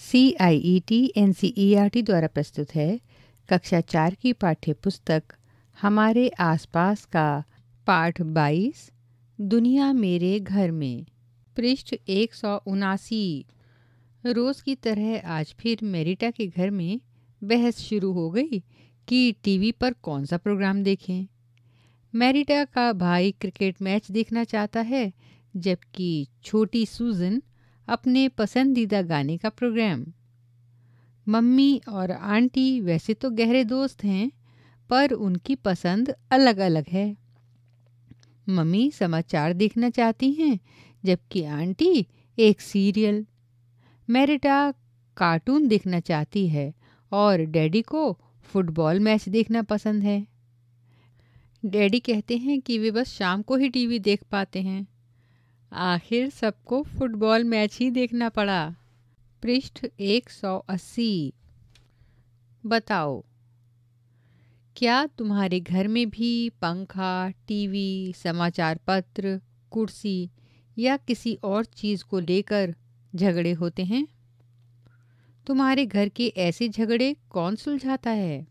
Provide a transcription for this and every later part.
C I E T N C E R T द्वारा प्रस्तुत है कक्षा चार की पाठ्य पुस्तक हमारे आसपास का पाठ बाईस दुनिया मेरे घर में पृष्ठ एक सौ उनासी रोज़ की तरह आज फिर मेरिटा के घर में बहस शुरू हो गई कि टीवी पर कौन सा प्रोग्राम देखें मेरिटा का भाई क्रिकेट मैच देखना चाहता है जबकि छोटी सूजन अपने पसंदीदा गाने का प्रोग्राम मम्मी और आंटी वैसे तो गहरे दोस्त हैं पर उनकी पसंद अलग अलग है मम्मी समाचार देखना चाहती हैं जबकि आंटी एक सीरियल मेरिटा कार्टून देखना चाहती है और डैडी को फुटबॉल मैच देखना पसंद है डैडी कहते हैं कि वे बस शाम को ही टीवी देख पाते हैं आखिर सबको फुटबॉल मैच ही देखना पड़ा पृष्ठ 180 बताओ क्या तुम्हारे घर में भी पंखा टीवी समाचार पत्र कुर्सी या किसी और चीज़ को लेकर झगड़े होते हैं तुम्हारे घर के ऐसे झगड़े कौन सुलझाता है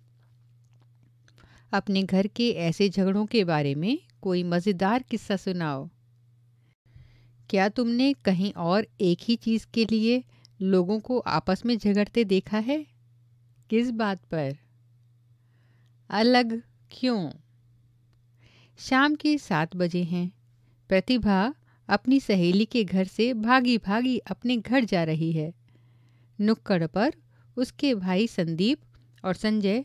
अपने घर के ऐसे झगड़ों के बारे में कोई मज़ेदार किस्सा सुनाओ क्या तुमने कहीं और एक ही चीज़ के लिए लोगों को आपस में झगड़ते देखा है किस बात पर अलग क्यों शाम के सात बजे हैं प्रतिभा अपनी सहेली के घर से भागी भागी अपने घर जा रही है नुक्कड़ पर उसके भाई संदीप और संजय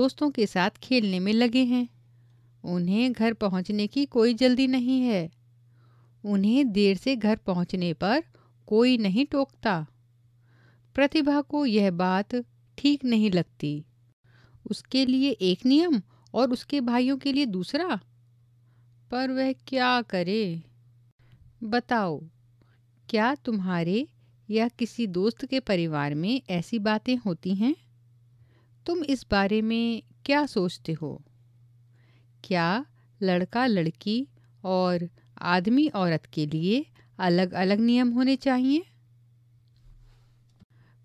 दोस्तों के साथ खेलने में लगे हैं उन्हें घर पहुंचने की कोई जल्दी नहीं है उन्हें देर से घर पहुंचने पर कोई नहीं टोकता प्रतिभा को यह बात ठीक नहीं लगती उसके लिए एक नियम और उसके भाइयों के लिए दूसरा पर वह क्या करे बताओ क्या तुम्हारे या किसी दोस्त के परिवार में ऐसी बातें होती हैं तुम इस बारे में क्या सोचते हो क्या लड़का लड़की और आदमी औरत के लिए अलग अलग नियम होने चाहिए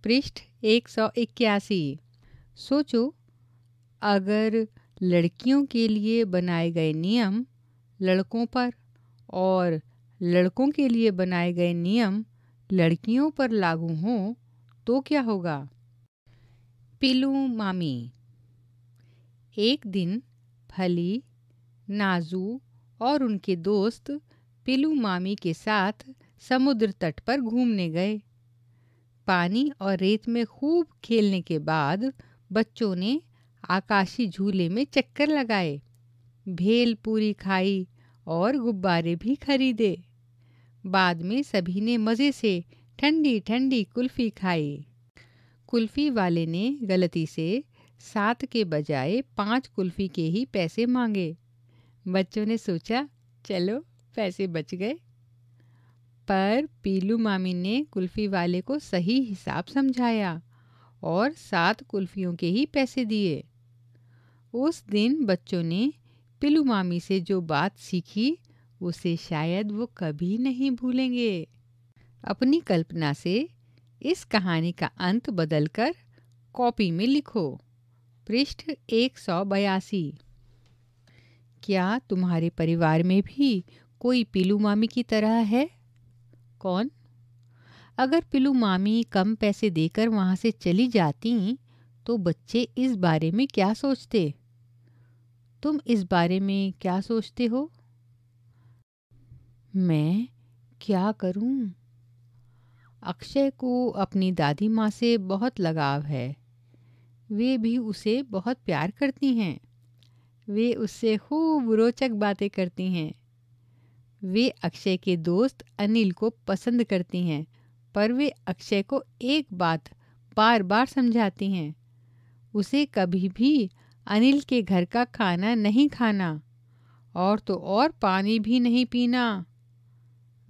पृष्ठ एक सौ इक्यासी सोचो अगर लड़कियों के लिए बनाए गए नियम लड़कों पर और लड़कों के लिए बनाए गए नियम लड़कियों पर लागू हों तो क्या होगा पिलू मामी एक दिन फली नाजू और उनके दोस्त पिलू मामी के साथ समुद्र तट पर घूमने गए पानी और रेत में खूब खेलने के बाद बच्चों ने आकाशी झूले में चक्कर लगाए भेल पूरी खाई और गुब्बारे भी खरीदे बाद में सभी ने मज़े से ठंडी ठंडी कुल्फ़ी खाई कुल्फ़ी वाले ने गलती से सात के बजाय पांच कुल्फ़ी के ही पैसे मांगे बच्चों ने सोचा चलो पैसे बच गए पर पीलू मामी ने कुल्फ़ी वाले को सही हिसाब समझाया और सात कुल्फ़ियों के ही पैसे दिए उस दिन बच्चों ने पीलू मामी से जो बात सीखी उसे शायद वो कभी नहीं भूलेंगे अपनी कल्पना से इस कहानी का अंत बदलकर कॉपी में लिखो पृष्ठ एक सौ बयासी क्या तुम्हारे परिवार में भी कोई पीलू मामी की तरह है कौन अगर पिलू मामी कम पैसे देकर वहाँ से चली जाती तो बच्चे इस बारे में क्या सोचते तुम इस बारे में क्या सोचते हो मैं क्या करूं? अक्षय को अपनी दादी माँ से बहुत लगाव है वे भी उसे बहुत प्यार करती हैं वे उससे खूब रोचक बातें करती हैं वे अक्षय के दोस्त अनिल को पसंद करती हैं पर वे अक्षय को एक बात बार बार समझाती हैं उसे कभी भी अनिल के घर का खाना नहीं खाना और तो और पानी भी नहीं पीना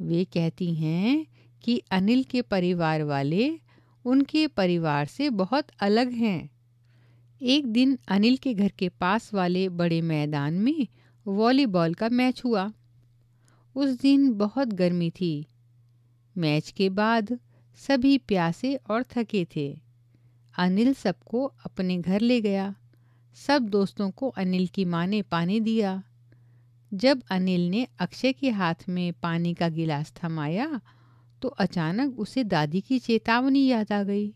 वे कहती हैं कि अनिल के परिवार वाले उनके परिवार से बहुत अलग हैं एक दिन अनिल के घर के पास वाले बड़े मैदान में वॉलीबॉल का मैच हुआ उस दिन बहुत गर्मी थी मैच के बाद सभी प्यासे और थके थे अनिल सबको अपने घर ले गया सब दोस्तों को अनिल की माँ ने पानी दिया जब अनिल ने अक्षय के हाथ में पानी का गिलास थमाया तो अचानक उसे दादी की चेतावनी याद आ गई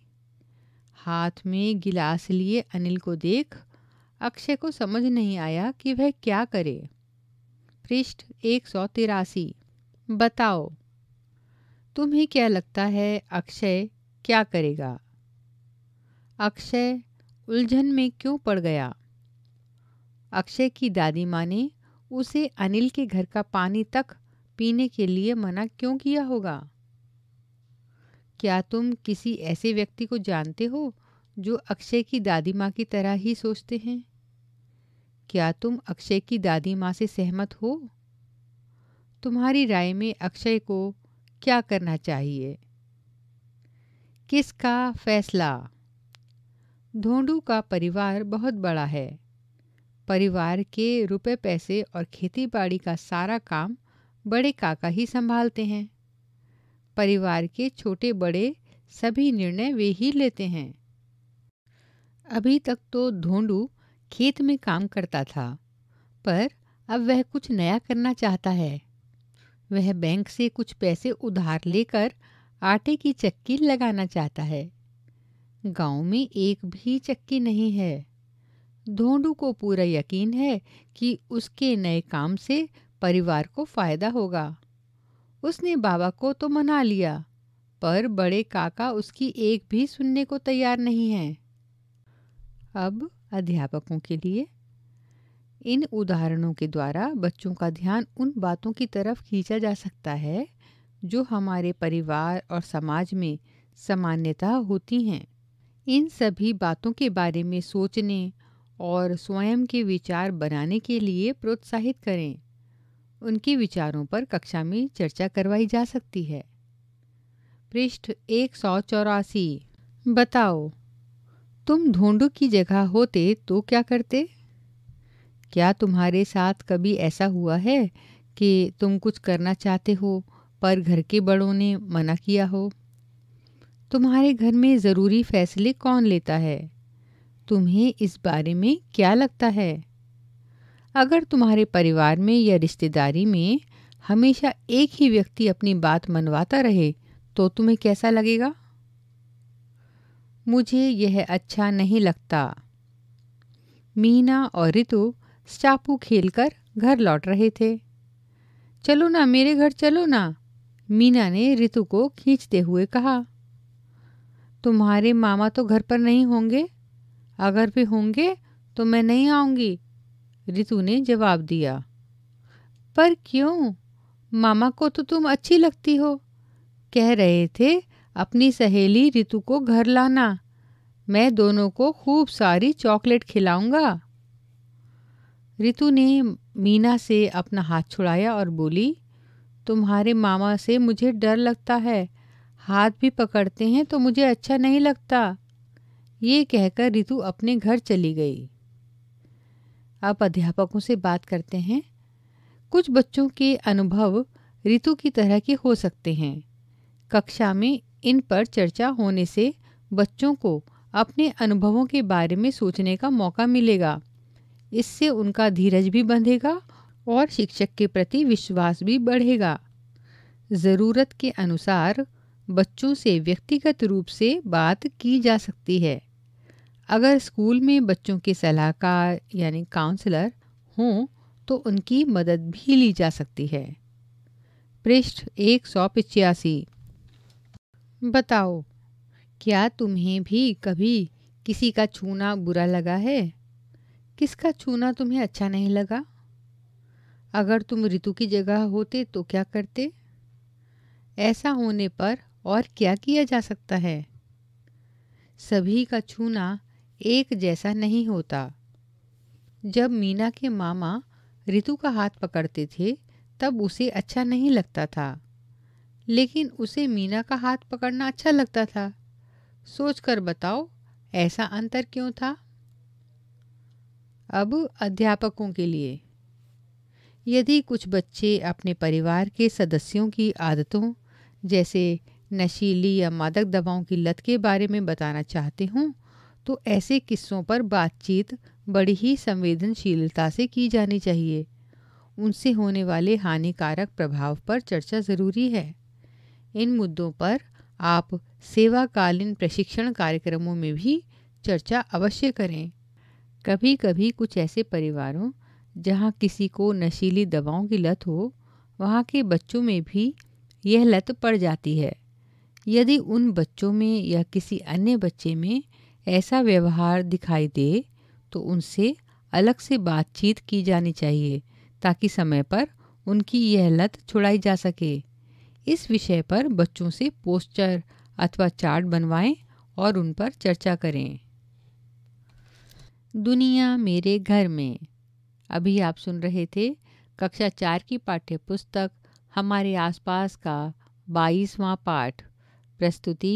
हाथ में गिलास लिए अनिल को देख अक्षय को समझ नहीं आया कि वह क्या करे पृष्ठ एक सौ तिरासी बताओ तुम्हें क्या लगता है अक्षय क्या करेगा अक्षय उलझन में क्यों पड़ गया अक्षय की दादी माँ ने उसे अनिल के घर का पानी तक पीने के लिए मना क्यों किया होगा क्या तुम किसी ऐसे व्यक्ति को जानते हो जो अक्षय की दादी माँ की तरह ही सोचते हैं क्या तुम अक्षय की दादी माँ से सहमत हो तुम्हारी राय में अक्षय को क्या करना चाहिए किसका फैसला धोंडू का परिवार बहुत बड़ा है परिवार के रुपए पैसे और खेतीबाड़ी का सारा काम बड़े काका ही संभालते हैं परिवार के छोटे बड़े सभी निर्णय वे ही लेते हैं अभी तक तो धोंडू खेत में काम करता था पर अब वह कुछ नया करना चाहता है वह बैंक से कुछ पैसे उधार लेकर आटे की चक्की लगाना चाहता है गांव में एक भी चक्की नहीं है धोंडू को पूरा यकीन है कि उसके नए काम से परिवार को फायदा होगा उसने बाबा को तो मना लिया पर बड़े काका उसकी एक भी सुनने को तैयार नहीं है अब अध्यापकों के लिए इन उदाहरणों के द्वारा बच्चों का ध्यान उन बातों की तरफ खींचा जा सकता है जो हमारे परिवार और समाज में सामान्यतः होती हैं इन सभी बातों के बारे में सोचने और स्वयं के विचार बनाने के लिए प्रोत्साहित करें उनके विचारों पर कक्षा में चर्चा करवाई जा सकती है पृष्ठ एक सौ चौरासी बताओ तुम ढूंढू की जगह होते तो क्या करते क्या तुम्हारे साथ कभी ऐसा हुआ है कि तुम कुछ करना चाहते हो पर घर के बड़ों ने मना किया हो तुम्हारे घर में ज़रूरी फैसले कौन लेता है तुम्हें इस बारे में क्या लगता है अगर तुम्हारे परिवार में या रिश्तेदारी में हमेशा एक ही व्यक्ति अपनी बात मनवाता रहे तो तुम्हें कैसा लगेगा मुझे यह अच्छा नहीं लगता मीना और ऋतु स्टापू खेलकर घर लौट रहे थे चलो ना मेरे घर चलो ना मीना ने रितु को खींचते हुए कहा तुम्हारे मामा तो घर पर नहीं होंगे अगर भी होंगे तो मैं नहीं आऊंगी रितु ने जवाब दिया पर क्यों मामा को तो तुम अच्छी लगती हो कह रहे थे अपनी सहेली रितु को घर लाना मैं दोनों को खूब सारी चॉकलेट खिलाऊंगा रितु ने मीना से अपना हाथ छुड़ाया और बोली तुम्हारे मामा से मुझे डर लगता है हाथ भी पकड़ते हैं तो मुझे अच्छा नहीं लगता ये कहकर रितु अपने घर चली गई आप अध्यापकों से बात करते हैं कुछ बच्चों के अनुभव ऋतु की तरह के हो सकते हैं कक्षा में इन पर चर्चा होने से बच्चों को अपने अनुभवों के बारे में सोचने का मौका मिलेगा इससे उनका धीरज भी बंधेगा और शिक्षक के प्रति विश्वास भी बढ़ेगा ज़रूरत के अनुसार बच्चों से व्यक्तिगत रूप से बात की जा सकती है अगर स्कूल में बच्चों के सलाहकार यानी काउंसलर हों तो उनकी मदद भी ली जा सकती है पृष्ठ एक सौ पिचासी बताओ क्या तुम्हें भी कभी किसी का छूना बुरा लगा है किसका छूना तुम्हें अच्छा नहीं लगा अगर तुम ऋतु की जगह होते तो क्या करते ऐसा होने पर और क्या किया जा सकता है सभी का छूना एक जैसा नहीं होता जब मीना के मामा रितु का हाथ पकड़ते थे तब उसे अच्छा नहीं लगता था लेकिन उसे मीना का हाथ पकड़ना अच्छा लगता था सोच कर बताओ ऐसा अंतर क्यों था अब अध्यापकों के लिए यदि कुछ बच्चे अपने परिवार के सदस्यों की आदतों जैसे नशीली या मादक दवाओं की लत के बारे में बताना चाहते हों तो ऐसे किस्सों पर बातचीत बड़ी ही संवेदनशीलता से की जानी चाहिए उनसे होने वाले हानिकारक प्रभाव पर चर्चा ज़रूरी है इन मुद्दों पर आप सेवाकालीन प्रशिक्षण कार्यक्रमों में भी चर्चा अवश्य करें कभी कभी कुछ ऐसे परिवारों जहां किसी को नशीली दवाओं की लत हो वहां के बच्चों में भी यह लत पड़ जाती है यदि उन बच्चों में या किसी अन्य बच्चे में ऐसा व्यवहार दिखाई दे तो उनसे अलग से बातचीत की जानी चाहिए ताकि समय पर उनकी यह लत छुड़ाई जा सके इस विषय पर बच्चों से पोस्टर अथवा चार्ट बनवाएं और उन पर चर्चा करें दुनिया मेरे घर में अभी आप सुन रहे थे कक्षा चार की पाठ्य पुस्तक हमारे आसपास का बाईसवां पाठ प्रस्तुति